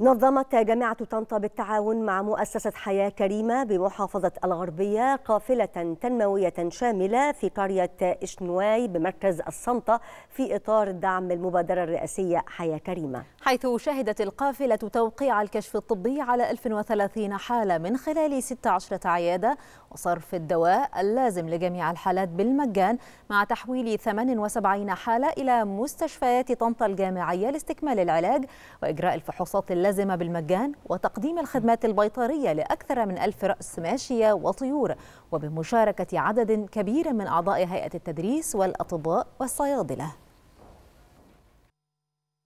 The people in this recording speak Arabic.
نظمت جامعة طنطا بالتعاون مع مؤسسة حياة كريمة بمحافظة الغربية قافلة تنموية شاملة في قرية إشنواي بمركز الصنطة في إطار دعم المبادرة الرئاسية حياة كريمة حيث شهدت القافلة توقيع الكشف الطبي على 1030 حالة من خلال 16 عيادة وصرف الدواء اللازم لجميع الحالات بالمجان مع تحويل 78 حالة إلى مستشفيات طنطا الجامعية لاستكمال العلاج وإجراء الفحوصات اللازمة اللازمة بالمجان وتقديم الخدمات البيطرية لأكثر من ألف رأس ماشية وطيور وبمشاركة عدد كبير من أعضاء هيئة التدريس والأطباء والصيادلة